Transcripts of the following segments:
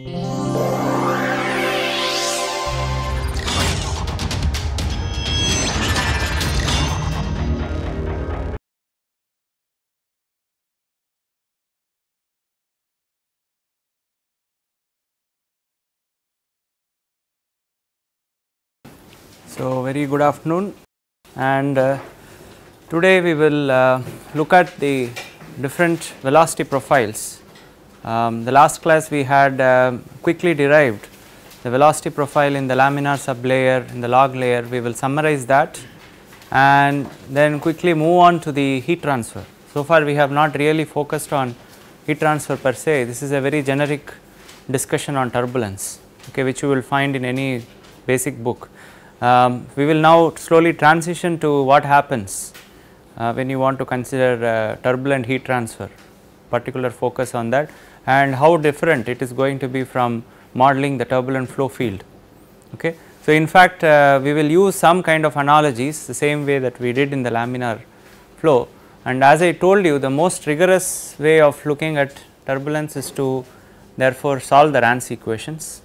So, very good afternoon and uh, today we will uh, look at the different velocity profiles um, the last class we had uh, quickly derived the velocity profile in the laminar sublayer in the log layer we will summarize that and then quickly move on to the heat transfer. So far we have not really focused on heat transfer per se this is a very generic discussion on turbulence okay, which you will find in any basic book. Um, we will now slowly transition to what happens uh, when you want to consider uh, turbulent heat transfer particular focus on that and how different it is going to be from modeling the turbulent flow field. Okay. So, in fact, uh, we will use some kind of analogies the same way that we did in the laminar flow and as I told you the most rigorous way of looking at turbulence is to therefore solve the Rance equations.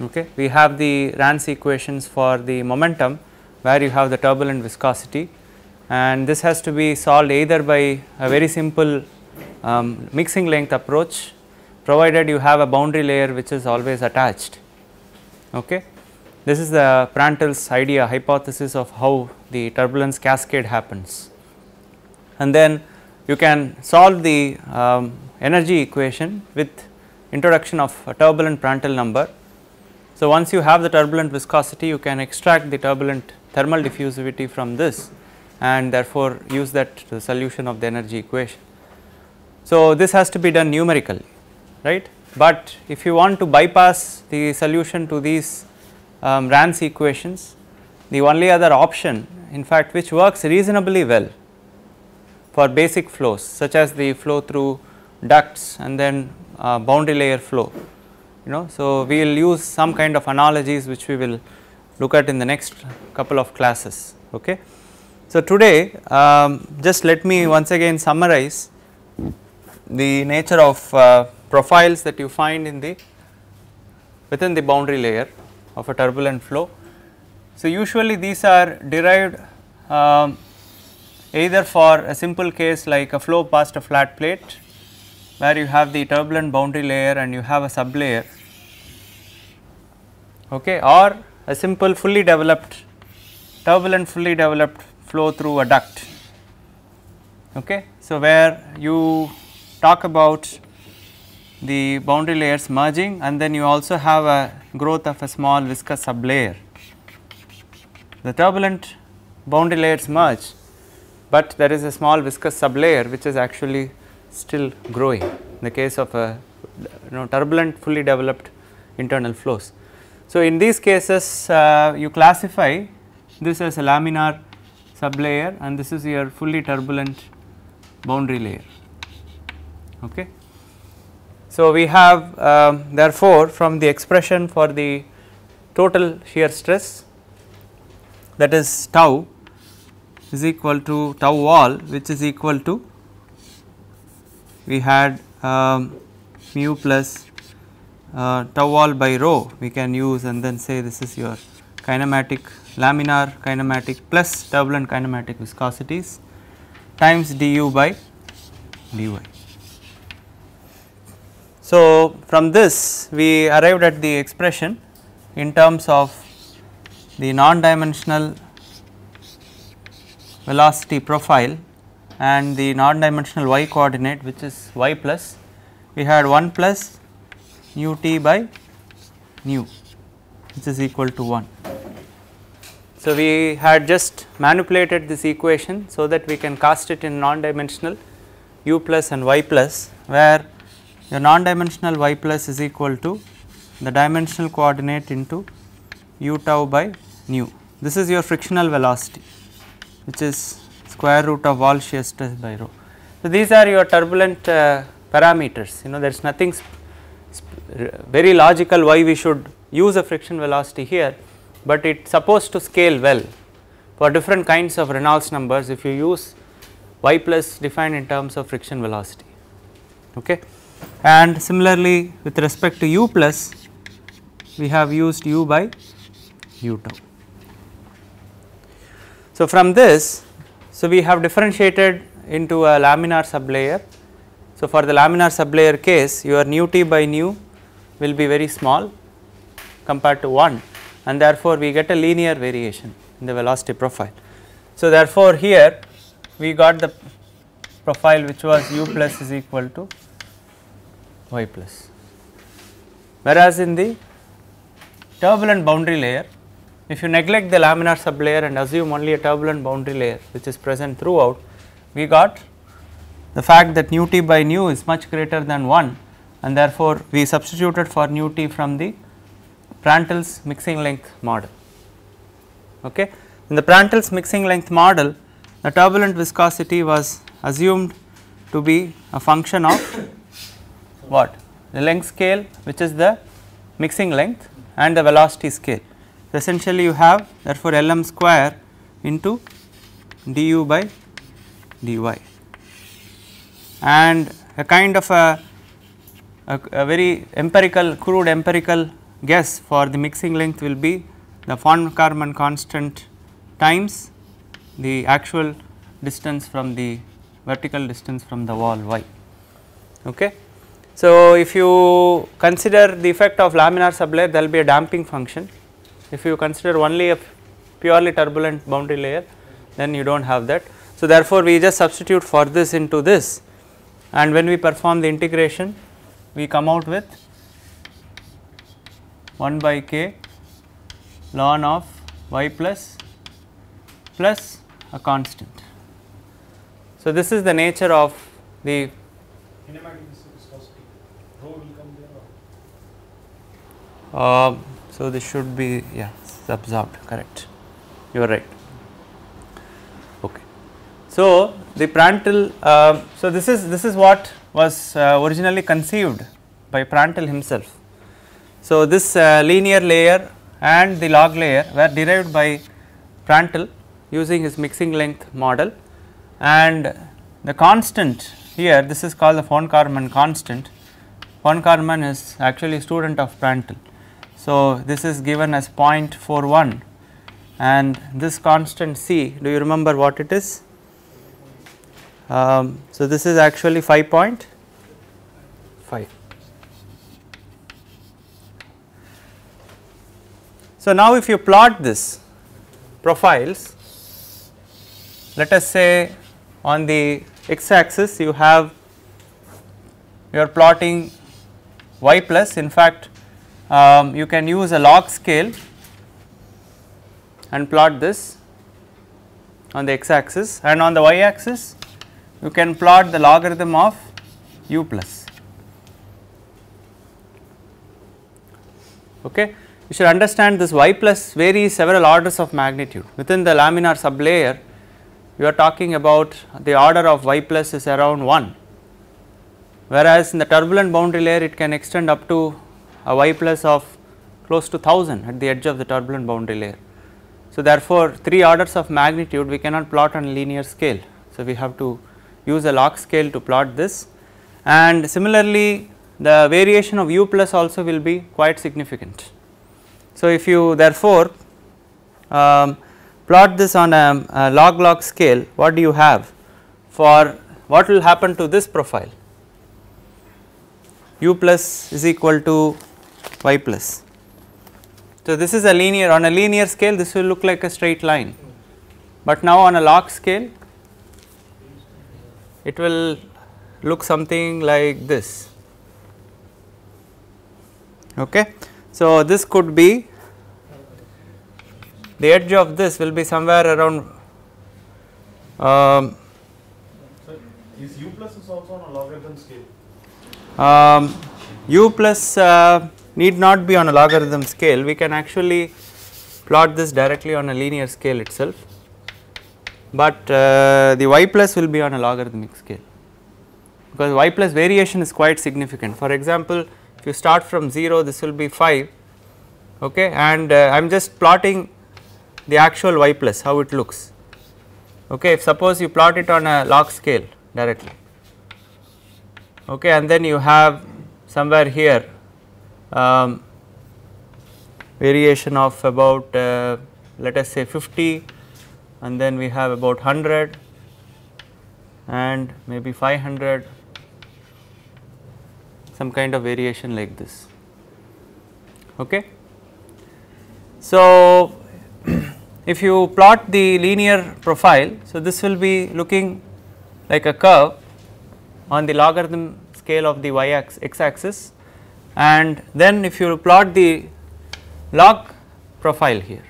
Okay. We have the Rance equations for the momentum where you have the turbulent viscosity and this has to be solved either by a very simple um, mixing length approach provided you have a boundary layer which is always attached. Okay. This is the Prandtl's idea hypothesis of how the turbulence cascade happens. And then you can solve the um, energy equation with introduction of a turbulent Prandtl number. So, once you have the turbulent viscosity you can extract the turbulent thermal diffusivity from this and therefore use that to the solution of the energy equation. So, this has to be done numerically right, but if you want to bypass the solution to these um, Rance equations the only other option in fact which works reasonably well for basic flows such as the flow through ducts and then uh, boundary layer flow you know. So, we will use some kind of analogies which we will look at in the next couple of classes okay. So, today um, just let me once again summarize the nature of uh, profiles that you find in the within the boundary layer of a turbulent flow. So, usually these are derived um, either for a simple case like a flow past a flat plate where you have the turbulent boundary layer and you have a sublayer okay or a simple fully developed turbulent fully developed flow through a duct okay so where you talk about the boundary layers merging and then you also have a growth of a small viscous sublayer. The turbulent boundary layers merge, but there is a small viscous sublayer which is actually still growing in the case of a you know turbulent fully developed internal flows. So, in these cases uh, you classify this as a laminar sublayer and this is your fully turbulent boundary layer. Okay. So, we have uh, therefore, from the expression for the total shear stress that is tau is equal to tau wall, which is equal to we had um, mu plus uh, tau wall by rho we can use and then say this is your kinematic laminar kinematic plus turbulent kinematic viscosities times du by dy. So, from this we arrived at the expression in terms of the non-dimensional velocity profile and the non-dimensional y coordinate which is y plus we had 1 plus nu t by nu which is equal to 1. So, we had just manipulated this equation so that we can cast it in non-dimensional u plus and y plus where your non-dimensional y plus is equal to the dimensional coordinate into u tau by nu. This is your frictional velocity which is square root of wall shear stress by rho. So, these are your turbulent uh, parameters you know there is nothing very logical why we should use a friction velocity here, but it is supposed to scale well for different kinds of Reynolds numbers if you use y plus defined in terms of friction velocity. Okay and similarly with respect to u plus we have used u by u tau. So, from this so we have differentiated into a laminar sublayer. So, for the laminar sublayer case your nu t by nu will be very small compared to 1 and therefore, we get a linear variation in the velocity profile. So, therefore, here we got the profile which was u plus is equal to y plus. Whereas in the turbulent boundary layer, if you neglect the laminar sublayer and assume only a turbulent boundary layer which is present throughout, we got the fact that nu t by nu is much greater than 1 and therefore, we substituted for nu t from the Prandtl's mixing length model. Okay. In the Prandtl's mixing length model, the turbulent viscosity was assumed to be a function of what the length scale which is the mixing length and the velocity scale. So, essentially you have therefore Lm square into du by dy and a kind of a, a, a very empirical crude empirical guess for the mixing length will be the von Karman constant times the actual distance from the vertical distance from the wall y okay. So, if you consider the effect of laminar sublayer there will be a damping function. If you consider only a purely turbulent boundary layer then you do not have that. So, therefore, we just substitute for this into this and when we perform the integration we come out with 1 by k ln of y plus plus a constant. So, this is the nature of the Um, so this should be yeah absorbed correct you are right okay so the Prandtl uh, um, so this is this is what was uh, originally conceived by Prandtl himself so this uh, linear layer and the log layer were derived by Prandtl using his mixing length model and the constant here this is called the von Karman constant von Karman is actually a student of Prandtl so, this is given as 0.41 and this constant C do you remember what it is? Um, so, this is actually 5.5. So, now if you plot this profiles let us say on the x axis you have you are plotting y plus in fact um, you can use a log scale and plot this on the x axis and on the y axis you can plot the logarithm of u plus. Okay. You should understand this y plus varies several orders of magnitude within the laminar sublayer you are talking about the order of y plus is around 1 whereas in the turbulent boundary layer it can extend up to a y plus of close to 1000 at the edge of the turbulent boundary layer. So, therefore, 3 orders of magnitude we cannot plot on linear scale. So, we have to use a log scale to plot this and similarly the variation of u plus also will be quite significant. So, if you therefore um, plot this on a, a log log scale what do you have for what will happen to this profile u plus is equal to y plus. So, this is a linear on a linear scale this will look like a straight line, but now on a log scale it will look something like this. Okay. So, this could be the edge of this will be somewhere around um, is u plus is also on a logarithm scale? Um, u plus uh, need not be on a logarithm scale, we can actually plot this directly on a linear scale itself, but uh, the y plus will be on a logarithmic scale because y plus variation is quite significant. For example, if you start from 0 this will be 5 okay and uh, I am just plotting the actual y plus how it looks okay if suppose you plot it on a log scale directly okay and then you have somewhere here um, variation of about uh, let us say 50 and then we have about 100 and maybe 500 some kind of variation like this okay so if you plot the linear profile so this will be looking like a curve on the logarithm scale of the y axis x axis and then if you plot the log profile here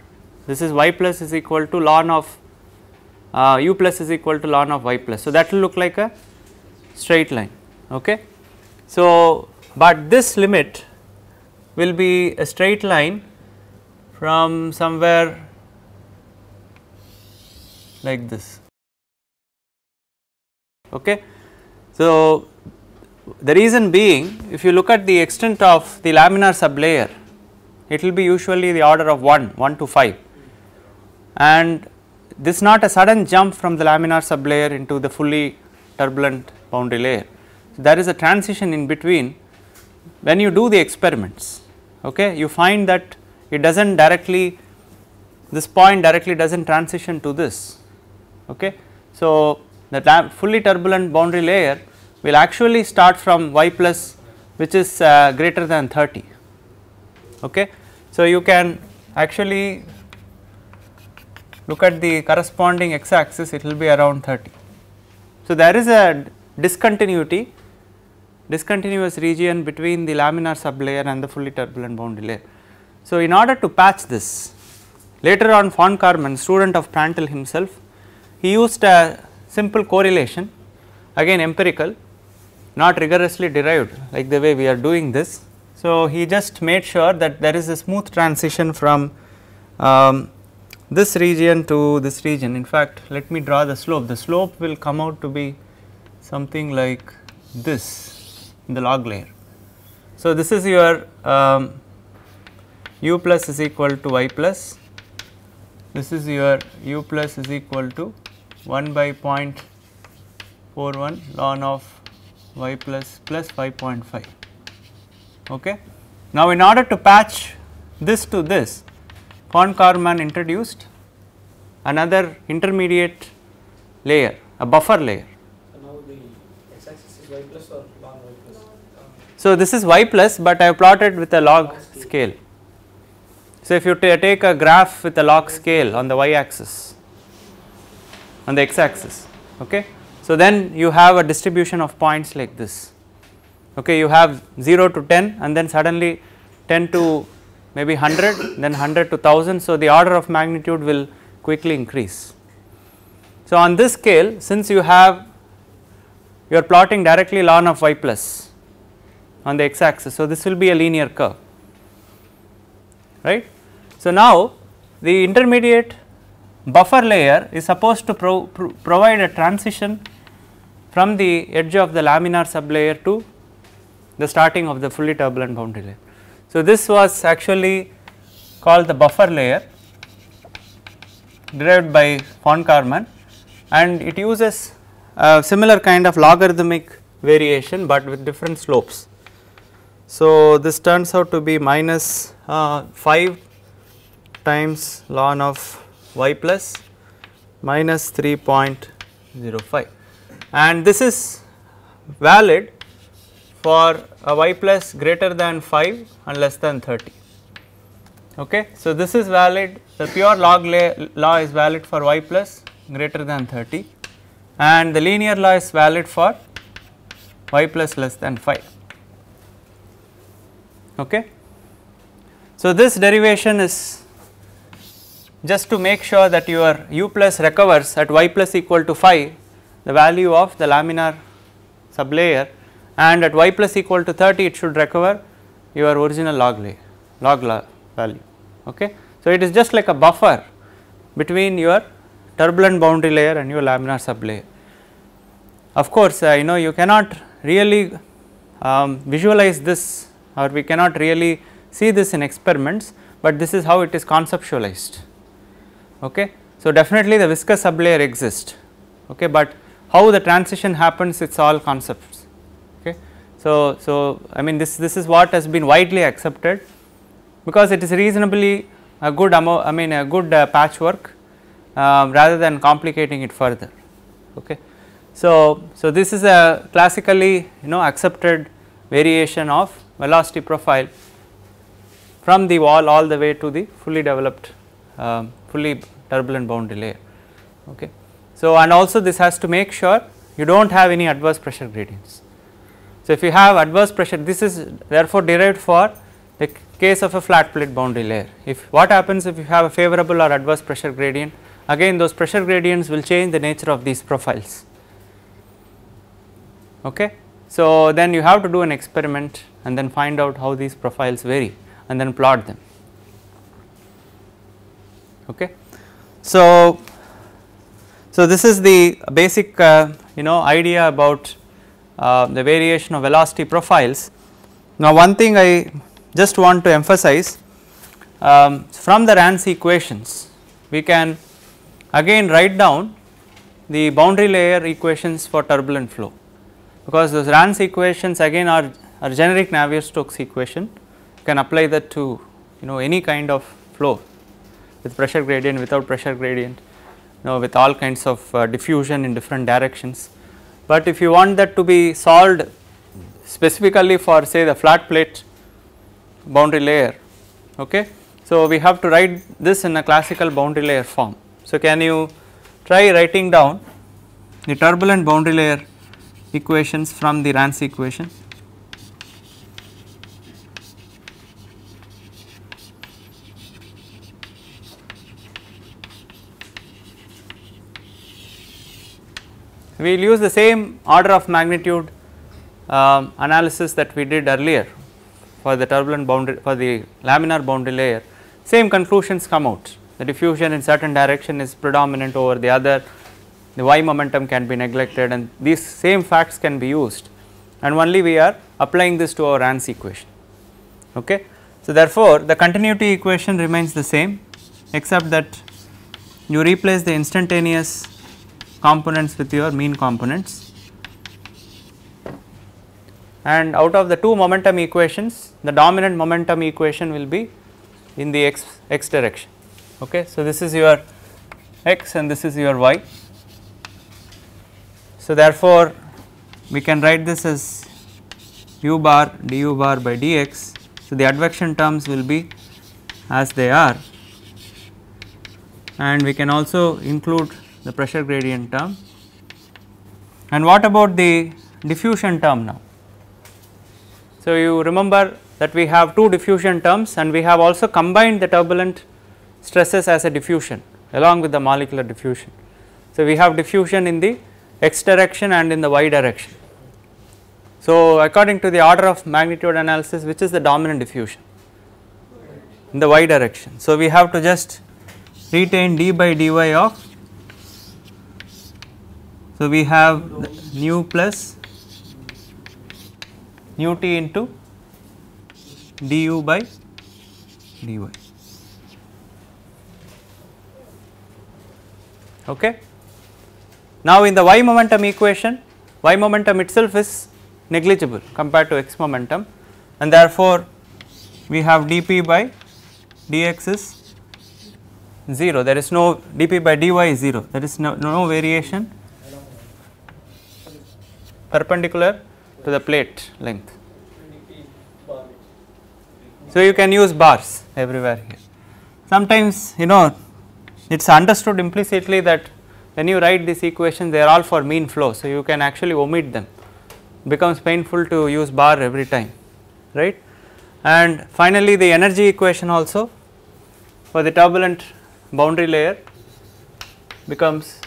this is y plus is equal to ln of uh, u plus is equal to ln of y plus. So, that will look like a straight line ok. So, but this limit will be a straight line from somewhere like this ok. So, the reason being if you look at the extent of the laminar sublayer it will be usually the order of 1, 1 to 5 and this is not a sudden jump from the laminar sublayer into the fully turbulent boundary layer. So, there is a transition in between when you do the experiments okay you find that it does not directly this point directly does not transition to this okay. So, the fully turbulent boundary layer will actually start from y plus which is uh, greater than 30 okay. So, you can actually look at the corresponding x axis it will be around 30. So, there is a discontinuity discontinuous region between the laminar sublayer and the fully turbulent boundary layer. So, in order to patch this later on von Karman student of Prandtl himself he used a simple correlation again empirical not rigorously derived like the way we are doing this. So, he just made sure that there is a smooth transition from um, this region to this region. In fact, let me draw the slope. The slope will come out to be something like this in the log layer. So, this is your um, u plus is equal to y plus, this is your u plus is equal to 1 by 0.41 ln of y plus plus 5.5. Okay. Now, in order to patch this to this, von Karman introduced another intermediate layer, a buffer layer. So, now the x axis is y plus or y plus? So, this is y plus, but I have plotted with a log, log scale. scale. So, if you take a graph with a log scale on the y axis, on the x axis, okay so, then you have a distribution of points like this okay you have 0 to 10 and then suddenly 10 to maybe 100 then 100 to 1000 so the order of magnitude will quickly increase. So, on this scale since you have you are plotting directly ln of y plus on the x axis so this will be a linear curve right. So, now the intermediate buffer layer is supposed to pro pro provide a transition from the edge of the laminar sublayer to the starting of the fully turbulent boundary layer. So, this was actually called the buffer layer derived by von Karman and it uses a similar kind of logarithmic variation but with different slopes. So, this turns out to be minus, uh, 5 times ln of y plus minus 3.05 and this is valid for a y plus greater than 5 and less than 30. Okay. So, this is valid the pure log law is valid for y plus greater than 30 and the linear law is valid for y plus less than 5. Okay. So, this derivation is just to make sure that your u plus recovers at y plus equal to 5 the value of the laminar sublayer and at y plus equal to 30 it should recover your original log layer, log la value. Okay. So, it is just like a buffer between your turbulent boundary layer and your laminar sublayer. Of course, uh, you know you cannot really um, visualize this or we cannot really see this in experiments, but this is how it is conceptualized. Okay. So, definitely the viscous sublayer exists, okay, but how the transition happens it is all concepts okay. So, so I mean this, this is what has been widely accepted because it is reasonably a good I mean a good uh, patchwork uh, rather than complicating it further okay. So, so this is a classically you know accepted variation of velocity profile from the wall all the way to the fully developed uh, fully turbulent boundary layer okay. So, and also this has to make sure you do not have any adverse pressure gradients. So, if you have adverse pressure this is therefore derived for the case of a flat plate boundary layer. If what happens if you have a favorable or adverse pressure gradient again those pressure gradients will change the nature of these profiles. Okay. So, then you have to do an experiment and then find out how these profiles vary and then plot them. Okay. So, so, this is the basic uh, you know idea about uh, the variation of velocity profiles. Now, one thing I just want to emphasize um, from the Rance equations we can again write down the boundary layer equations for turbulent flow because those Rance equations again are, are generic Navier-Stokes equation can apply that to you know any kind of flow with pressure gradient without pressure gradient you know with all kinds of uh, diffusion in different directions. But if you want that to be solved specifically for say the flat plate boundary layer okay. So we have to write this in a classical boundary layer form. So can you try writing down the turbulent boundary layer equations from the Rance equation we will use the same order of magnitude um, analysis that we did earlier for the turbulent boundary for the laminar boundary layer same conclusions come out the diffusion in certain direction is predominant over the other the y momentum can be neglected and these same facts can be used and only we are applying this to our ANS equation. Okay. So, therefore, the continuity equation remains the same except that you replace the instantaneous components with your mean components and out of the two momentum equations the dominant momentum equation will be in the x x direction okay so this is your x and this is your y so therefore we can write this as u bar du bar by dx so the advection terms will be as they are and we can also include the pressure gradient term. And what about the diffusion term now? So, you remember that we have two diffusion terms and we have also combined the turbulent stresses as a diffusion along with the molecular diffusion. So, we have diffusion in the x direction and in the y direction. So, according to the order of magnitude analysis which is the dominant diffusion in the y direction. So, we have to just retain d by dy of so, we have nu plus nu t into du by dy. Okay. Now, in the y momentum equation, y momentum itself is negligible compared to x momentum and therefore, we have dp by dx is 0 there is no dp by dy is 0 there is no, no variation perpendicular to the plate length. So you can use bars everywhere here. Sometimes you know it is understood implicitly that when you write this equation they are all for mean flow so you can actually omit them becomes painful to use bar every time right and finally the energy equation also for the turbulent boundary layer becomes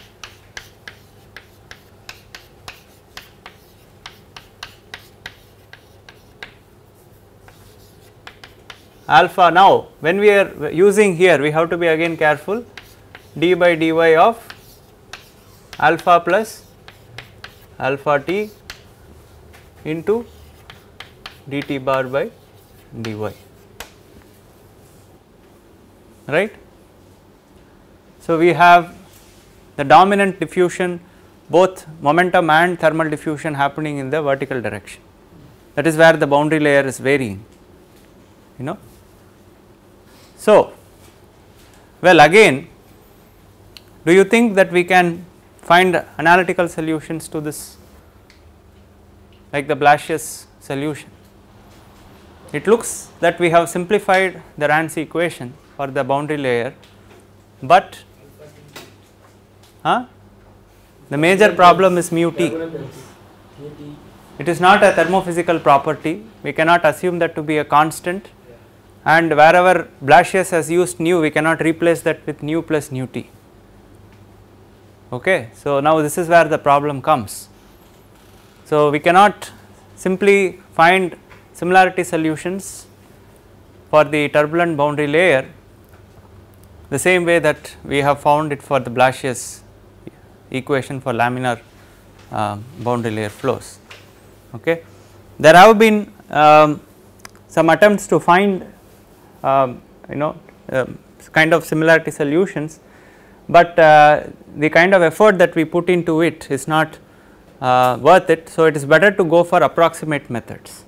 alpha now when we are using here we have to be again careful d by dy of alpha plus alpha t into dt bar by dy right. So, we have the dominant diffusion both momentum and thermal diffusion happening in the vertical direction that is where the boundary layer is varying you know. So, well again do you think that we can find analytical solutions to this like the Blasius solution? It looks that we have simplified the Ranci equation for the boundary layer, but huh? the major problem is mu t. It is not a thermophysical property, we cannot assume that to be a constant and wherever Blasius has used nu we cannot replace that with nu plus nu t. Okay. So, now this is where the problem comes. So, we cannot simply find similarity solutions for the turbulent boundary layer the same way that we have found it for the Blasius equation for laminar uh, boundary layer flows. Okay. There have been um, some attempts to find um, you know um, kind of similarity solutions, but uh, the kind of effort that we put into it is not uh, worth it. So, it is better to go for approximate methods.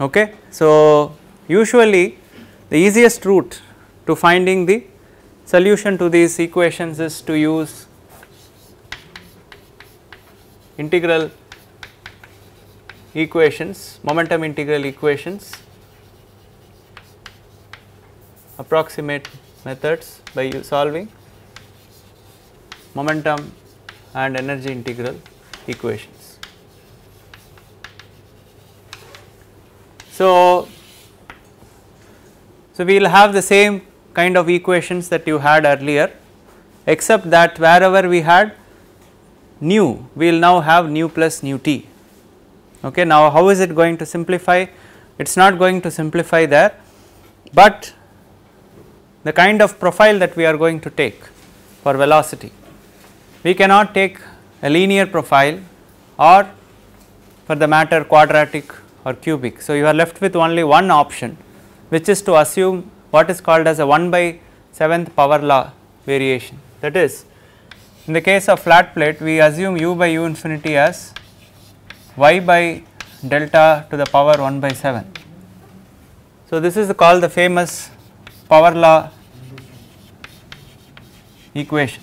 Okay. So, usually the easiest route to finding the solution to these equations is to use integral equations, momentum integral equations approximate methods by solving momentum and energy integral equations. So, so we will have the same kind of equations that you had earlier except that wherever we had nu we will now have nu plus nu t okay now how is it going to simplify it is not going to simplify there but the kind of profile that we are going to take for velocity. We cannot take a linear profile or for the matter quadratic or cubic. So, you are left with only one option which is to assume what is called as a 1 by 7th power law variation that is in the case of flat plate we assume u by u infinity as y by delta to the power 1 by 7. So, this is called the famous power law equation.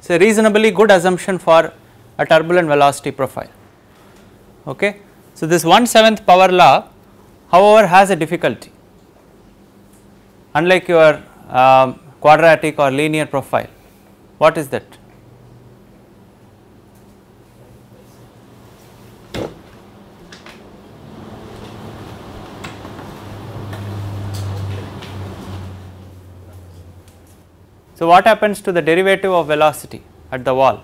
It is a reasonably good assumption for a turbulent velocity profile. Okay. So, this 1 7th power law however has a difficulty unlike your um, quadratic or linear profile. What is that? So, what happens to the derivative of velocity at the wall?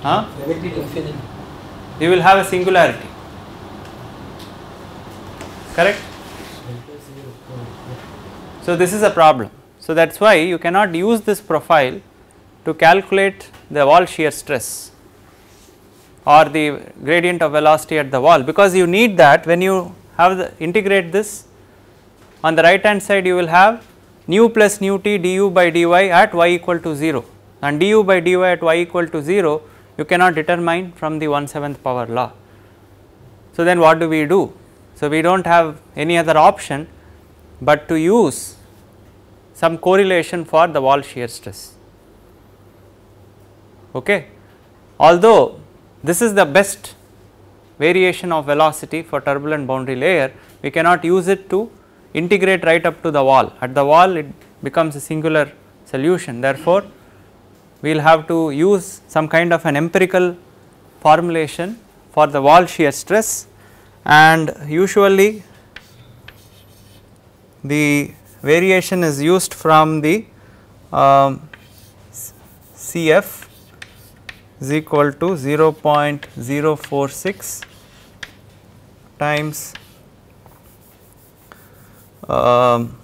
Huh? You will have a singularity, correct? So, this is a problem. So, that is why you cannot use this profile to calculate the wall shear stress or the gradient of velocity at the wall because you need that when you have the integrate this on the right hand side you will have nu plus nu t du by dy at y equal to 0 and du by dy at y equal to 0 you cannot determine from the 1 7th power law. So, then what do we do? So, we do not have any other option but to use some correlation for the wall shear stress. Okay. Although this is the best variation of velocity for turbulent boundary layer, we cannot use it to integrate right up to the wall. At the wall it becomes a singular solution therefore, we will have to use some kind of an empirical formulation for the wall shear stress and usually the variation is used from the um, CF is equal to 0.046 times um,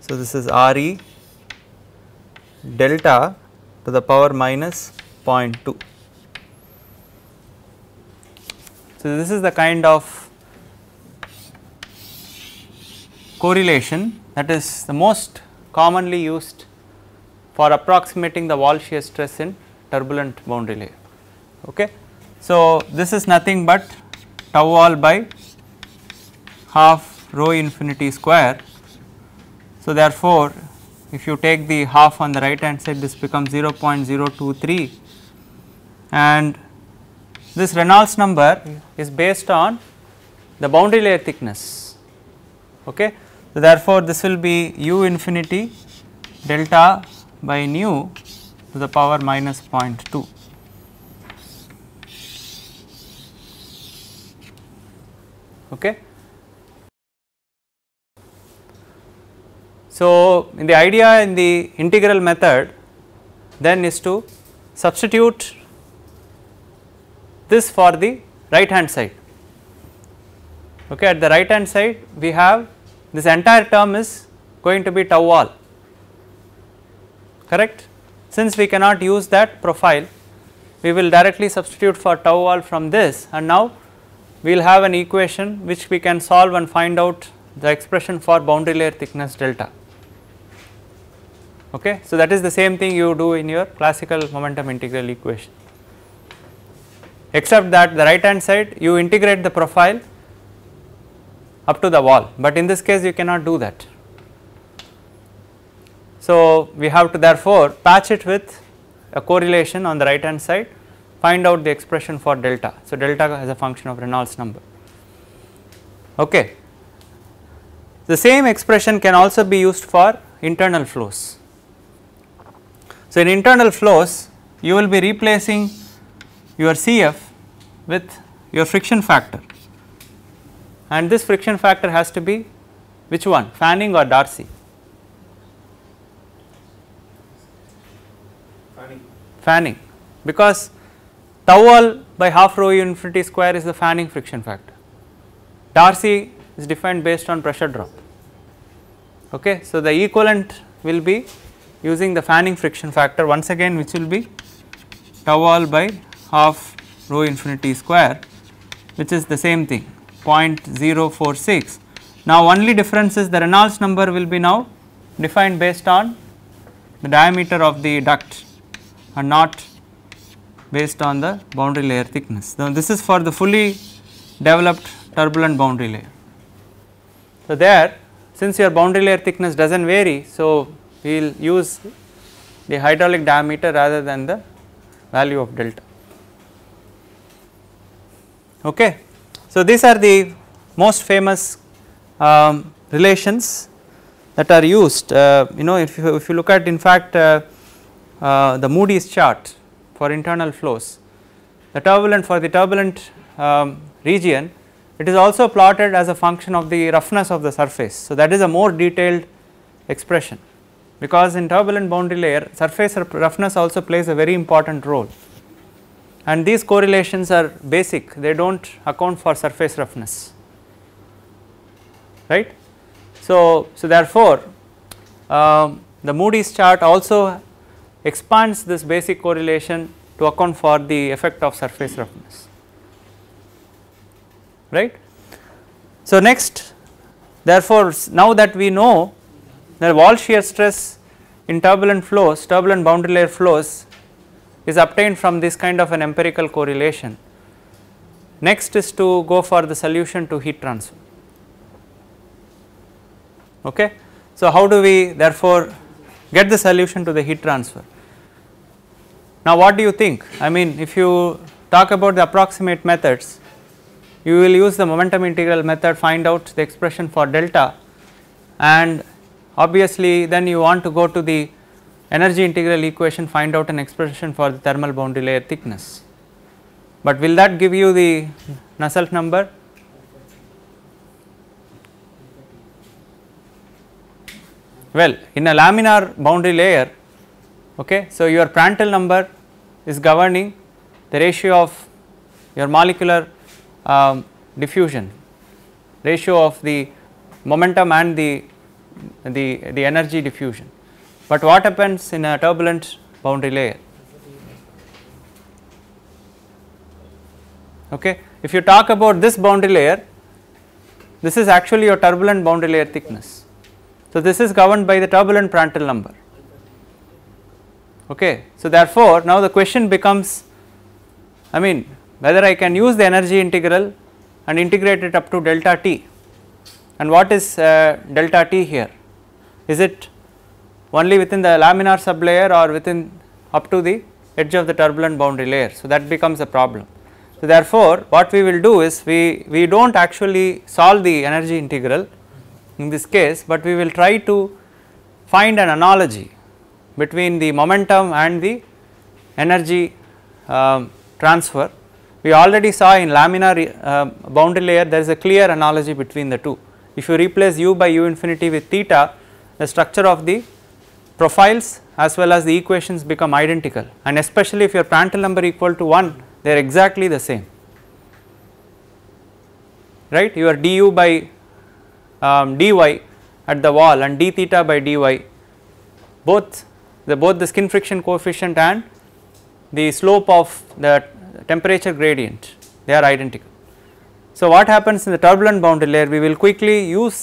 so, this is Re delta to the power minus 0.2. So, this is the kind of correlation that is the most commonly used for approximating the wall shear stress in turbulent boundary layer. Okay. So, this is nothing but tau wall by half rho infinity square. So, therefore, if you take the half on the right hand side this becomes 0.023 and this Reynolds number is based on the boundary layer thickness. Okay. So, therefore, this will be u infinity delta by nu to the power minus 0.2. Okay. So, in the idea in the integral method then is to substitute this for the right hand side. Okay, at the right hand side we have this entire term is going to be tau all correct. Since we cannot use that profile we will directly substitute for tau all from this and now we will have an equation which we can solve and find out the expression for boundary layer thickness delta. Okay. So, that is the same thing you do in your classical momentum integral equation except that the right hand side you integrate the profile up to the wall, but in this case you cannot do that. So, we have to therefore patch it with a correlation on the right hand side find out the expression for delta. So, delta as a function of Reynolds number. Okay. The same expression can also be used for internal flows. So, in internal flows you will be replacing your CF with your friction factor and this friction factor has to be which one Fanning or Darcy? Fanning. because tau all by half rho u infinity square is the Fanning friction factor. Darcy is defined based on pressure drop. Okay, so the equivalent will be using the fanning friction factor once again which will be tau all by half rho infinity square which is the same thing 0.046. Now only difference is the Reynolds number will be now defined based on the diameter of the duct and not based on the boundary layer thickness. Now this is for the fully developed turbulent boundary layer. So there since your boundary layer thickness does not vary so we will use the hydraulic diameter rather than the value of delta. Okay. So, these are the most famous um, relations that are used uh, you know if you, if you look at in fact uh, uh, the Moody's chart for internal flows the turbulent for the turbulent um, region it is also plotted as a function of the roughness of the surface. So, that is a more detailed expression because in turbulent boundary layer surface roughness also plays a very important role and these correlations are basic they do not account for surface roughness right. So, so therefore uh, the Moody's chart also expands this basic correlation to account for the effect of surface roughness right. So next therefore now that we know the wall shear stress in turbulent flows, turbulent boundary layer flows is obtained from this kind of an empirical correlation. Next is to go for the solution to heat transfer. Okay. So, how do we therefore get the solution to the heat transfer? Now, what do you think? I mean, if you talk about the approximate methods, you will use the momentum integral method find out the expression for delta and Obviously, then you want to go to the energy integral equation find out an expression for the thermal boundary layer thickness. But will that give you the Nusselt number? Well, in a laminar boundary layer, okay, so your Prandtl number is governing the ratio of your molecular um, diffusion, ratio of the momentum and the the, the energy diffusion. But what happens in a turbulent boundary layer? Okay. If you talk about this boundary layer, this is actually your turbulent boundary layer thickness. So, this is governed by the turbulent Prandtl number. Okay. So, therefore, now the question becomes I mean whether I can use the energy integral and integrate it up to delta t and what is uh, delta t here? Is it only within the laminar sublayer or within up to the edge of the turbulent boundary layer? So, that becomes a problem. So, therefore, what we will do is we, we do not actually solve the energy integral in this case, but we will try to find an analogy between the momentum and the energy uh, transfer. We already saw in laminar uh, boundary layer there is a clear analogy between the two. If you replace u by u infinity with theta, the structure of the profiles as well as the equations become identical and especially if your Prandtl number equal to 1, they are exactly the same, right. Your du by um, dy at the wall and d theta by dy both the both the skin friction coefficient and the slope of the temperature gradient they are identical. So, what happens in the turbulent boundary layer we will quickly use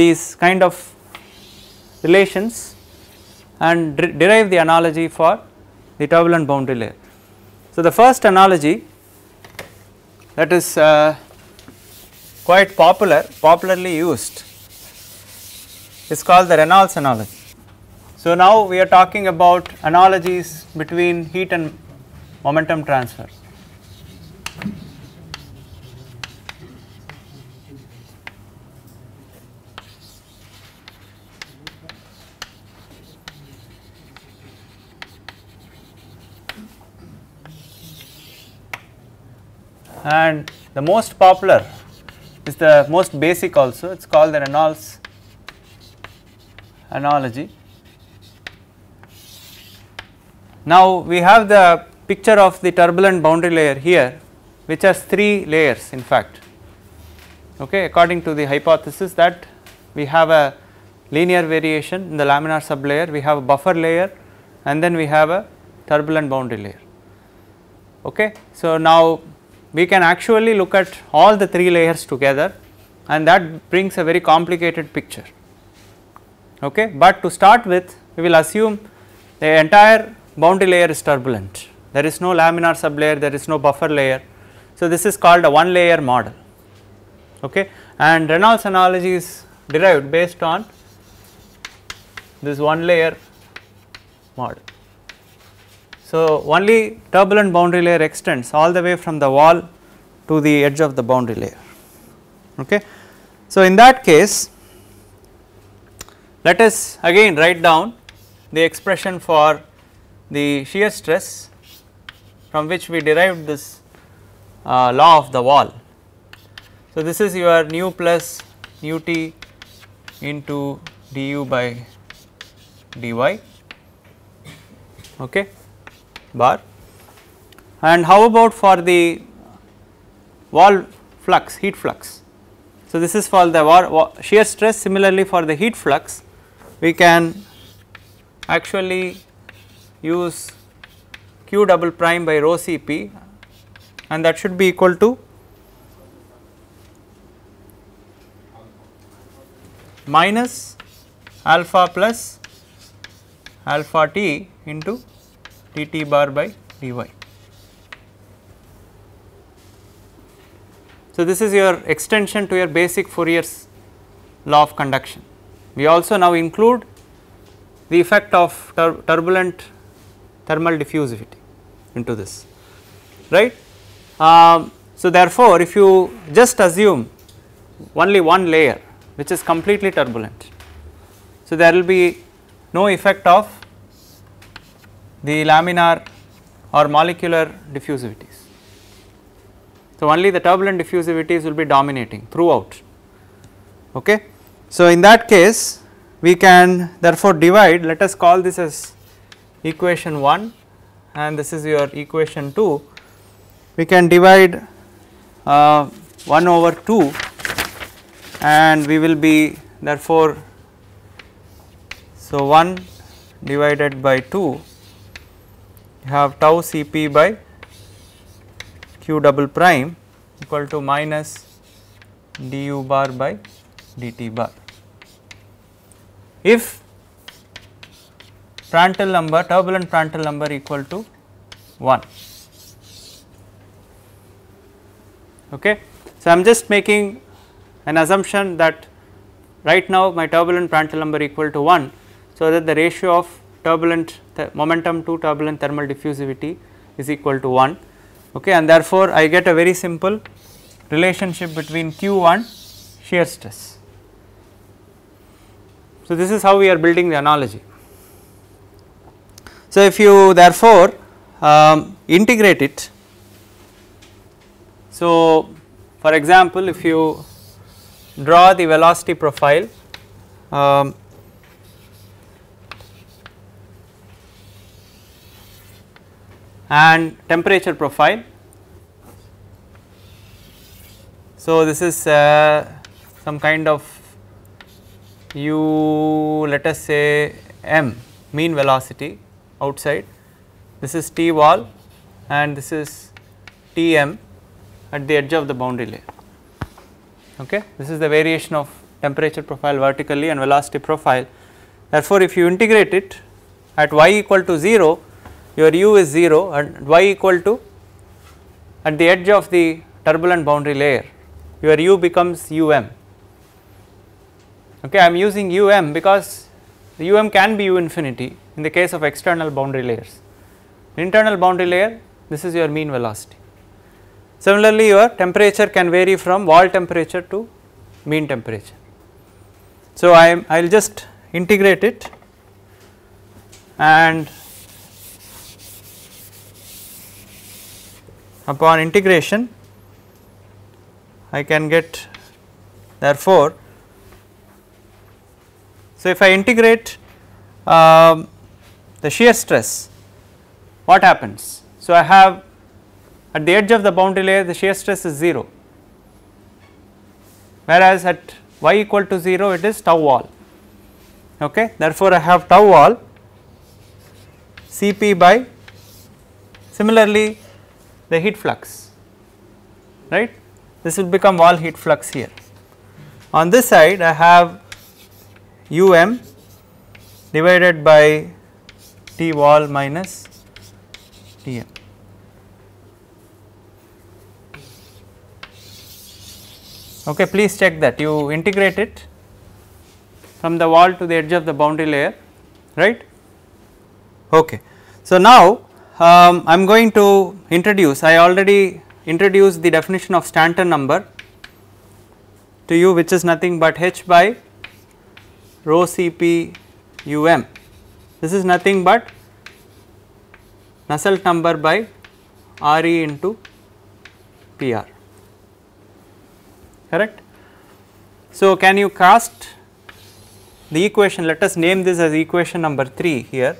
these kind of relations and derive the analogy for the turbulent boundary layer. So, the first analogy that is uh, quite popular popularly used is called the Reynolds analogy. So, now we are talking about analogies between heat and momentum transfers. and the most popular is the most basic also it is called the Reynolds analogy. Now we have the picture of the turbulent boundary layer here which has 3 layers in fact okay according to the hypothesis that we have a linear variation in the laminar sublayer we have a buffer layer and then we have a turbulent boundary layer okay so now we can actually look at all the 3 layers together and that brings a very complicated picture. Okay. But to start with we will assume the entire boundary layer is turbulent, there is no laminar sublayer, there is no buffer layer. So, this is called a one layer model okay. and Reynolds analogy is derived based on this one layer model. So, only turbulent boundary layer extends all the way from the wall to the edge of the boundary layer. Okay. So, in that case let us again write down the expression for the shear stress from which we derived this uh, law of the wall. So, this is your nu plus nu t into du by dy okay bar. And how about for the wall flux, heat flux. So, this is for the shear stress similarly for the heat flux we can actually use q double prime by rho Cp and that should be equal to minus alpha plus alpha t into dt bar by dy. So, this is your extension to your basic Fourier's law of conduction. We also now include the effect of tur turbulent thermal diffusivity into this right. Um, so, therefore, if you just assume only one layer which is completely turbulent. So, there will be no effect of the laminar or molecular diffusivities. So, only the turbulent diffusivities will be dominating throughout. Okay. So, in that case we can therefore divide let us call this as equation 1 and this is your equation 2 we can divide uh, 1 over 2 and we will be therefore so 1 divided by 2 have tau Cp by q double prime equal to minus du bar by dt bar. If Prandtl number, turbulent Prandtl number equal to 1. Okay. So, I am just making an assumption that right now my turbulent Prandtl number equal to 1. So, that the ratio of turbulent momentum to turbulent thermal diffusivity is equal to 1 okay and therefore I get a very simple relationship between Q1 shear stress. So this is how we are building the analogy. So if you therefore um, integrate it so for example if you draw the velocity profile um, and temperature profile. So, this is uh, some kind of u let us say m mean velocity outside this is T wall and this is T m at the edge of the boundary layer. Okay. This is the variation of temperature profile vertically and velocity profile. Therefore, if you integrate it at y equal to 0 your u is 0 and y equal to at the edge of the turbulent boundary layer your u becomes um. Okay, I am using um because the um can be u infinity in the case of external boundary layers. Internal boundary layer this is your mean velocity. Similarly, your temperature can vary from wall temperature to mean temperature. So, I will just integrate it and upon integration I can get therefore, so if I integrate um, the shear stress what happens? So, I have at the edge of the boundary layer the shear stress is 0 whereas at y equal to 0 it is tau wall. okay therefore, I have tau wall Cp by similarly the heat flux, right. This will become wall heat flux here. On this side I have um divided by T wall minus Tm. Okay, please check that you integrate it from the wall to the edge of the boundary layer, right? Okay. So, now um, I am going to introduce, I already introduced the definition of Stanton number to you which is nothing but h by rho Cp um. This is nothing but Nusselt number by Re into PR correct. So, can you cast the equation let us name this as equation number 3 here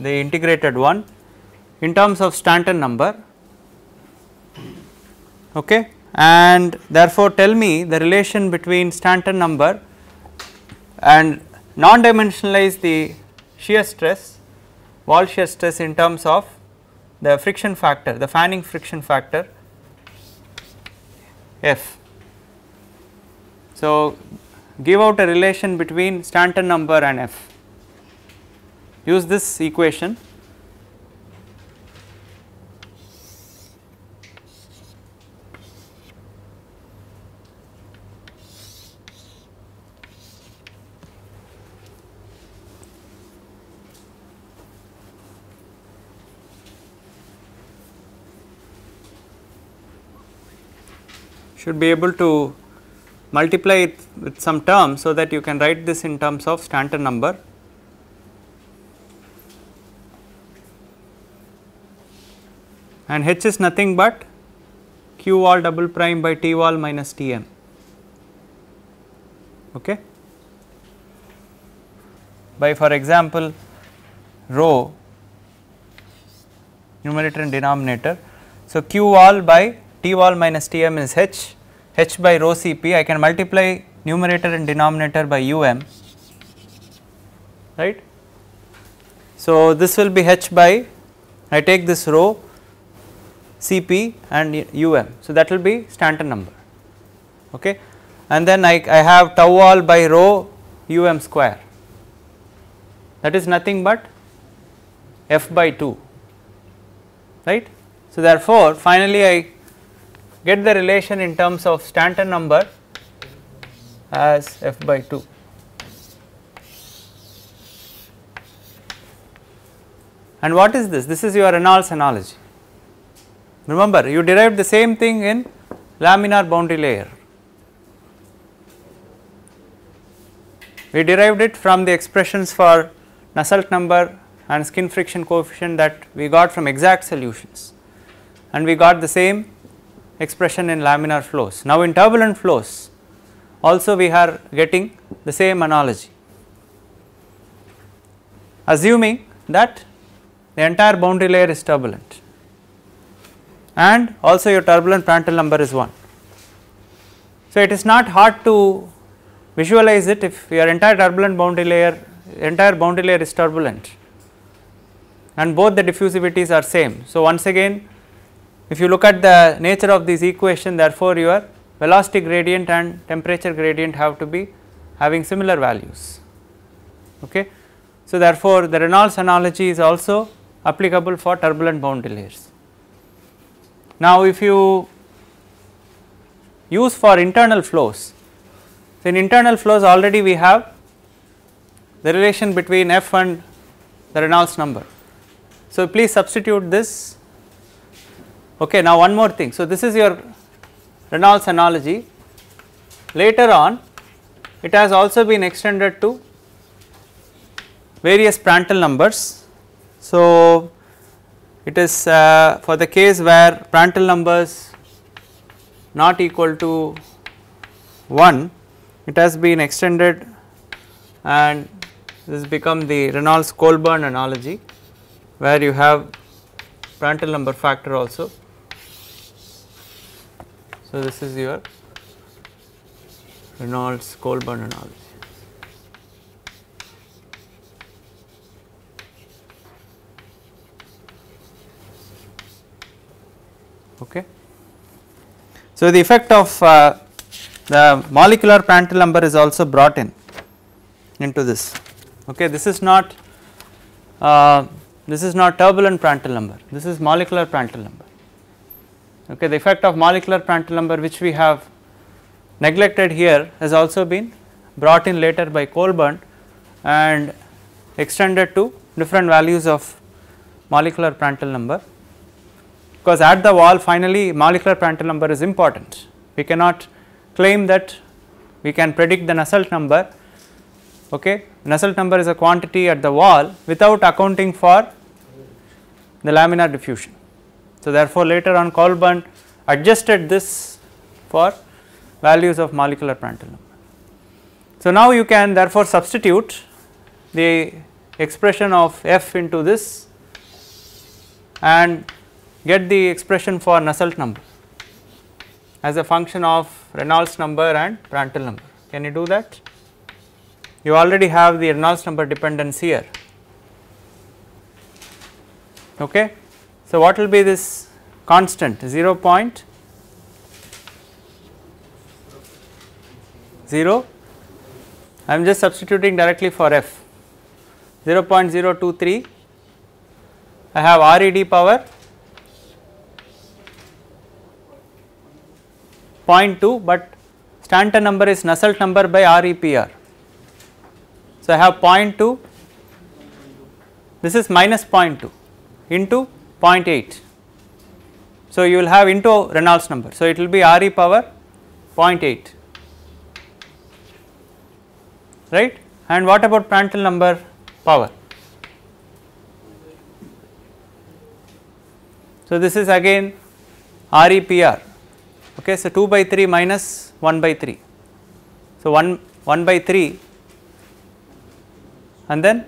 the integrated one in terms of Stanton number okay and therefore tell me the relation between Stanton number and non dimensionalize the shear stress wall shear stress in terms of the friction factor the fanning friction factor F. So, give out a relation between Stanton number and F use this equation should be able to multiply it with some term so that you can write this in terms of Stanton number. And h is nothing but q all double prime by t all minus t m. Okay. By for example, rho numerator and denominator. So, q all by T wall minus T m is h, h by rho Cp I can multiply numerator and denominator by um right. So, this will be h by I take this rho Cp and um. So, that will be Stanton number okay and then I, I have tau wall by rho um square that is nothing but f by 2 right. So, therefore, finally I get the relation in terms of Stanton number as f by 2. And what is this? This is your Reynolds analogy. Remember you derived the same thing in laminar boundary layer. We derived it from the expressions for Nusselt number and skin friction coefficient that we got from exact solutions and we got the same expression in laminar flows. Now, in turbulent flows also we are getting the same analogy. Assuming that the entire boundary layer is turbulent and also your turbulent Prandtl number is 1. So, it is not hard to visualize it if your entire turbulent boundary layer entire boundary layer is turbulent and both the diffusivities are same. So, once again if you look at the nature of this equation therefore, your velocity gradient and temperature gradient have to be having similar values. Okay. So, therefore, the Reynolds analogy is also applicable for turbulent boundary layers. Now, if you use for internal flows, so in internal flows already we have the relation between f and the Reynolds number. So, please substitute this Okay, now one more thing. So, this is your Reynolds analogy. Later on, it has also been extended to various Prandtl numbers. So, it is uh, for the case where Prandtl numbers not equal to 1, it has been extended and this become the Reynolds Colburn analogy where you have Prandtl number factor also so, this is your Reynolds Colburn analogy. Okay. So, the effect of uh, the molecular Prandtl number is also brought in into this. Okay, this is not uh, this is not turbulent Prandtl number. This is molecular Prandtl number. Okay, the effect of molecular Prandtl number which we have neglected here has also been brought in later by Colburn and extended to different values of molecular Prandtl number because at the wall finally molecular Prandtl number is important. We cannot claim that we can predict the Nusselt number. Okay. Nusselt number is a quantity at the wall without accounting for the laminar diffusion. So, therefore, later on Kolban adjusted this for values of molecular Prandtl number. So, now you can therefore substitute the expression of f into this and get the expression for Nusselt number as a function of Reynolds number and Prandtl number. Can you do that? You already have the Reynolds number dependence here. Okay. So, what will be this constant 0 I am just substituting directly for f 0 0.023 I have RED power 0.2 but Stanton number is Nusselt number by REPR. So, I have 0.2 this is minus 0.2 into 0.8. So, you will have into Reynolds number. So, it will be RE power 0.8 right and what about Prandtl number power. So, this is again REPR okay. So, 2 by 3 minus 1 by 3. So, 1, 1 by 3 and then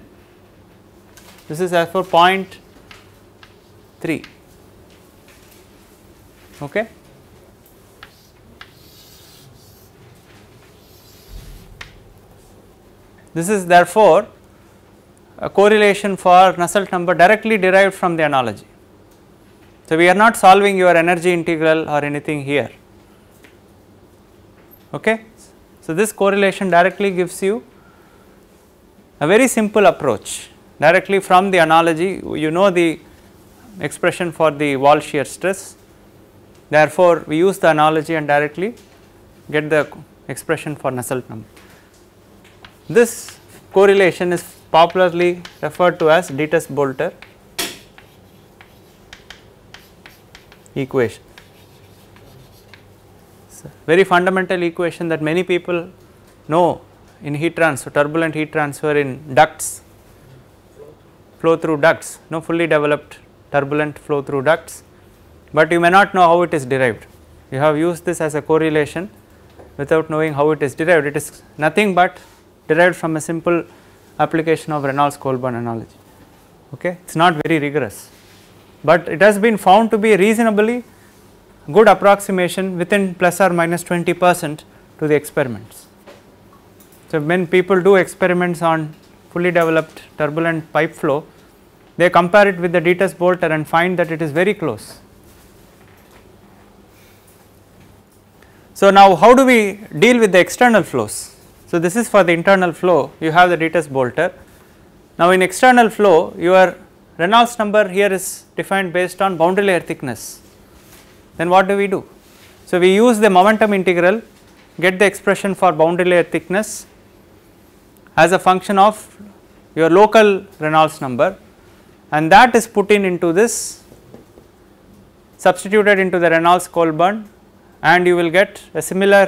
this is as for point. 3 okay this is therefore a correlation for Nusselt number directly derived from the analogy so we are not solving your energy integral or anything here okay so this correlation directly gives you a very simple approach directly from the analogy you know the expression for the wall shear stress. Therefore, we use the analogy and directly get the expression for Nusselt number. This correlation is popularly referred to as dittus bolter equation. very fundamental equation that many people know in heat transfer, turbulent heat transfer in ducts, flow through ducts, no fully developed turbulent flow through ducts, but you may not know how it is derived. You have used this as a correlation without knowing how it is derived. It is nothing but derived from a simple application of Reynolds Kolban analogy. Okay, it is not very rigorous, but it has been found to be a reasonably good approximation within plus or minus 20 percent to the experiments. So, when people do experiments on fully developed turbulent pipe flow, they compare it with the Dieters bolter and find that it is very close. So, now how do we deal with the external flows? So, this is for the internal flow you have the Dieters bolter. Now, in external flow your Reynolds number here is defined based on boundary layer thickness. Then what do we do? So, we use the momentum integral get the expression for boundary layer thickness as a function of your local Reynolds number and that is put in into this substituted into the Reynolds Colburn and you will get a similar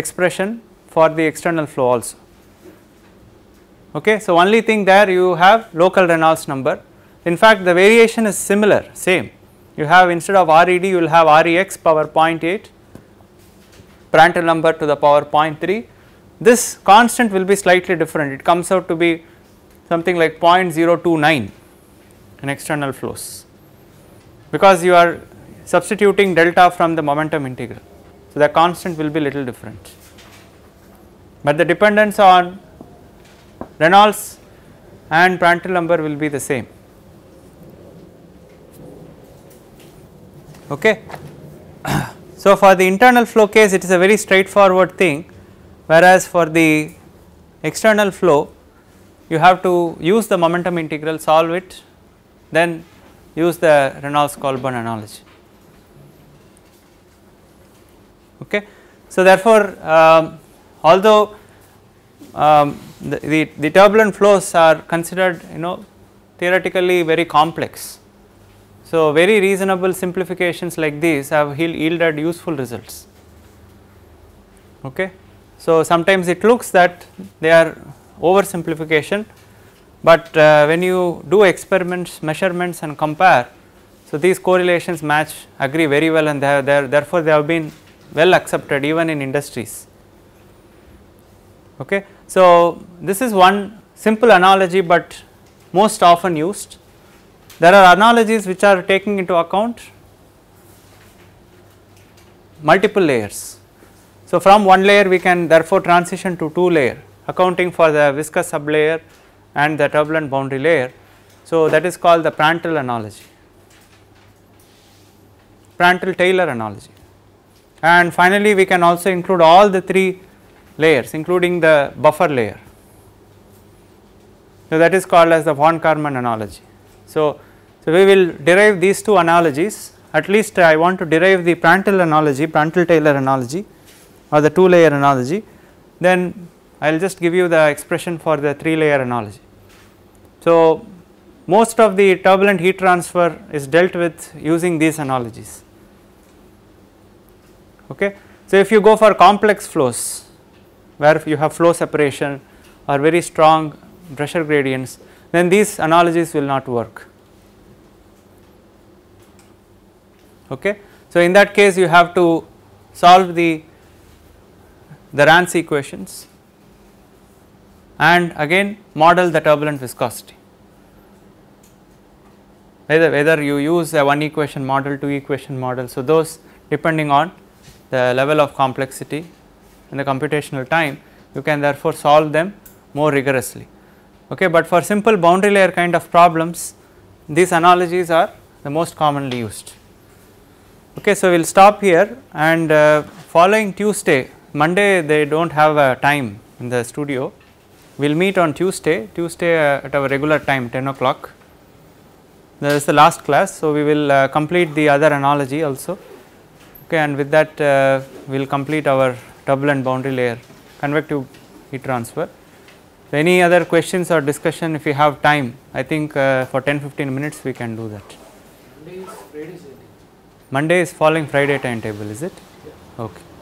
expression for the external flow also. Okay. So, only thing there you have local Reynolds number in fact the variation is similar same you have instead of RED you will have REX power 0.8 Prandtl number to the power 0.3 this constant will be slightly different it comes out to be something like 0.029 and external flows because you are substituting delta from the momentum integral. So, the constant will be little different, but the dependence on Reynolds and Prandtl number will be the same. Okay. So, for the internal flow case it is a very straightforward thing whereas for the external flow you have to use the momentum integral solve it then use the Reynolds Colburn analogy. Okay. So, therefore, um, although um, the, the, the, turbulent flows are considered you know theoretically very complex. So, very reasonable simplifications like these have yielded useful results. Okay. So, sometimes it looks that they are oversimplification but uh, when you do experiments, measurements and compare, so these correlations match agree very well and they have, they are, therefore they have been well accepted even in industries. Okay. So this is one simple analogy but most often used. There are analogies which are taking into account multiple layers. So from one layer we can therefore transition to two layer accounting for the viscous sublayer and the turbulent boundary layer. So, that is called the Prandtl analogy, Prandtl Taylor analogy. And finally, we can also include all the three layers including the buffer layer. So, that is called as the von Karman analogy. So, so we will derive these two analogies at least I want to derive the Prandtl analogy, Prandtl Taylor analogy or the two layer analogy then I will just give you the expression for the 3 layer analogy. So, most of the turbulent heat transfer is dealt with using these analogies. Okay. So, if you go for complex flows where you have flow separation or very strong pressure gradients then these analogies will not work. Okay. So, in that case you have to solve the the Rance equations and again model the turbulent viscosity. Whether, whether you use a one equation model, two equation model, so those depending on the level of complexity and the computational time, you can therefore solve them more rigorously. Okay, but for simple boundary layer kind of problems, these analogies are the most commonly used. Okay, so we will stop here and uh, following Tuesday, Monday they do not have a uh, time in the studio. We will meet on Tuesday, Tuesday uh, at our regular time 10 o'clock. That is the last class, so we will uh, complete the other analogy also okay, and with that uh, we will complete our turbulent boundary layer convective heat transfer. So, any other questions or discussion if you have time I think uh, for 10-15 minutes we can do that. Monday is Friday Monday is falling Friday timetable is it? Yeah. Okay.